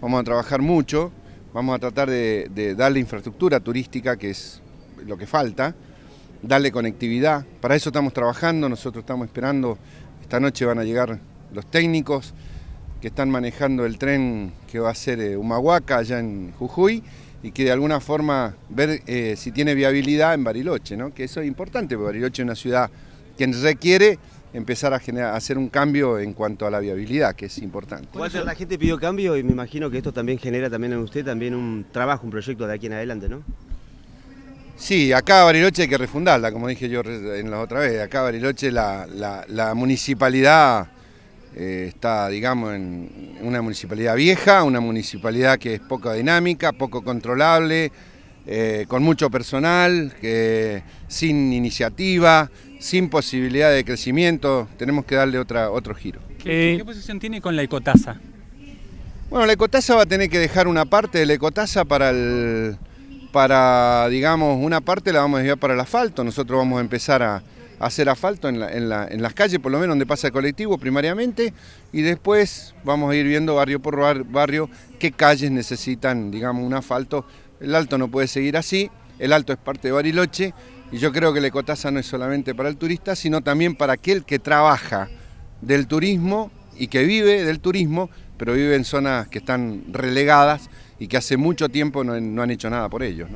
vamos a trabajar mucho, vamos a tratar de, darle infraestructura turística, que es lo que falta, darle conectividad, para eso estamos trabajando, nosotros estamos esperando, esta noche van a llegar los técnicos que están manejando el tren que va a ser eh, Humahuaca allá en Jujuy y que de alguna forma ver eh, si tiene viabilidad en Bariloche, que eso es importante, porque Bariloche es una ciudad que requiere empezar a, generar, hacer un cambio en cuanto a la viabilidad, que es importante. la gente pidió cambio y me imagino que esto también genera también en usted también un trabajo, un proyecto de aquí en adelante, ¿no? Sí, acá Bariloche hay que refundarla, como dije yo en la otra vez. Acá Bariloche la, municipalidad eh, está, digamos, en una municipalidad vieja, una municipalidad que es poco dinámica, poco controlable, eh, con mucho personal, que sin iniciativa, sin posibilidad de crecimiento, tenemos que darle otro giro. Eh, ¿Qué, posición tiene con la ecotasa? Bueno, la ecotasa va a tener que dejar una parte de la ecotasa para el para, digamos, una parte la vamos a desviar para el asfalto. Nosotros vamos a empezar a, hacer asfalto en, en, las calles, por lo menos donde pasa el colectivo primariamente, y después vamos a ir viendo barrio por barrio qué calles necesitan, digamos, un asfalto. El alto no puede seguir así, el alto es parte de Bariloche, y yo creo que la ecotasa no es solamente para el turista, sino también para aquel que trabaja del turismo y que vive del turismo, pero vive en zonas que están relegadas y que hace mucho tiempo no, han hecho nada por ellos.